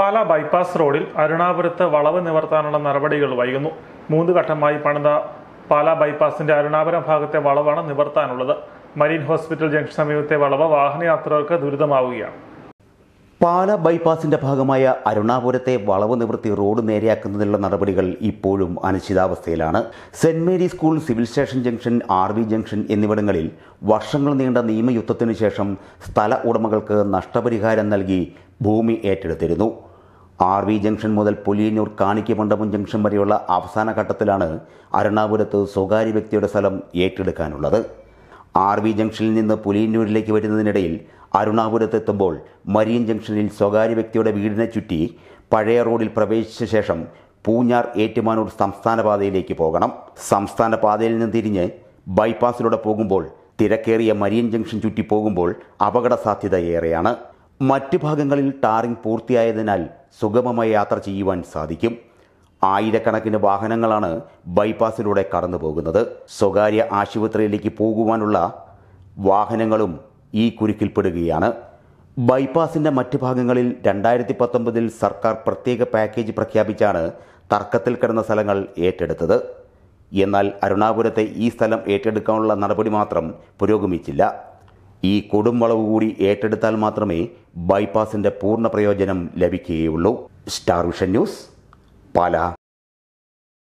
പാല bypass റോഡിൽ അരുണാപുരത്ത് വളവ് നിവർത്താനുള്ള നടപടികൾ വൈകുന്നു മൂന്ന് ഘട്ടമായി പണിത പാല ബൈപ്പാസിന്റെ അരുണാപുരം ഭാഗത്തെ വളവാണ് നിവർത്താനുള്ളത് മരീൻ ഹോസ്പിറ്റൽ ജംഗ്ഷൻ സമീപത്തെ വളവ് വാഹനയാത്രകർക്ക് ദുരിതമാവുകയാണ് പാല ബൈപ്പാസിന്റെ ഭാഗമായ അരുണാപുരത്തെ വളവ് നിവൃത്തി റോഡ് നേരെയാക്കുന്നതിനുള്ള നടപടികൾ ഇപ്പോഴും അനിശ്ചിതാവസ്ഥയിലാണ് saint Mary school civil station junction R V junction എന്നിവിടങ്ങളിൽ വർഷങ്ങൾ നീണ്ട നിയമയുദ്ധത്തിനു ശേഷം സ്ഥല ഉടമകൾക്ക് നഷ്ടപരിഹാരം നൽകി ഭൂമി ഏറ്റെടുത്തിരുന്നു ആർ വി ജംഗ്ഷൻ മുതൽ പുലിയന്നൂർ കാണിക്കമണ്ഡപം ജംഗ്ഷൻ വരെയുള്ള അവസാന ഘട്ടത്തിലാണ് അരുണാപുരത്ത് സ്വകാര്യ വ്യക്തിയുടെ സ്ഥലം ഏറ്റെടുക്കാനുള്ളത് ആർ വി ജംഗ്ഷനിൽ നിന്ന് പുലിയന്നൂരിലേക്ക് വരുന്നതിനിടയിൽ അരുണാപുരത്തെത്തുമ്പോൾ മരിയൻ ജംഗ്ഷനിൽ സ്വകാര്യ വ്യക്തിയുടെ വീടിനെ ചുറ്റി പഴയ റോഡിൽ പ്രവേശിച്ച ശേഷം പൂഞ്ഞാർ ഏറ്റുമാനൂർ സംസ്ഥാന പാതയിലേക്ക് പോകണം സംസ്ഥാന പാതയിൽ നിന്ന് തിരിഞ്ഞ് ബൈപ്പാസിലൂടെ പോകുമ്പോൾ തിരക്കേറിയ മരിയൻ ജംഗ്ഷൻ ചുറ്റി പോകുമ്പോൾ അപകട സാധ്യത ഏറെയാണ് മറ്റ് ഭാഗങ്ങളിൽ ടാറിംഗ് പൂർത്തിയായതിനാൽ സുഗമമായി യാത്ര ചെയ്യുവാൻ സാധിക്കും ആയിരക്കണക്കിന് വാഹനങ്ങളാണ് ബൈപ്പാസിലൂടെ കടന്നു പോകുന്നത് സ്വകാര്യ ആശുപത്രിയിലേക്ക് പോകുവാനുള്ള വാഹനങ്ങളും ഈ കുരുക്കിൽപ്പെടുകയാണ് ബൈപ്പാസിൻ്റെ മറ്റ് ഭാഗങ്ങളിൽ രണ്ടായിരത്തി പത്തൊമ്പതിൽ സർക്കാർ പ്രത്യേക പാക്കേജ് പ്രഖ്യാപിച്ചാണ് തർക്കത്തിൽ കിടന്ന സ്ഥലങ്ങൾ ഏറ്റെടുത്തത് എന്നാൽ അരുണാപുരത്തെ ഈ സ്ഥലം ഏറ്റെടുക്കാനുള്ള നടപടി മാത്രം പുരോഗമിച്ചില്ല ഈ വളവ് കൂടി ഏറ്റെടുത്താൽ മാത്രമേ ബൈപ്പാസിന്റെ പൂർണ്ണ പ്രയോജനം ലഭിക്കുകയുള്ളൂ സ്റ്റാർ വിഷൻ ന്യൂസ് പാലാ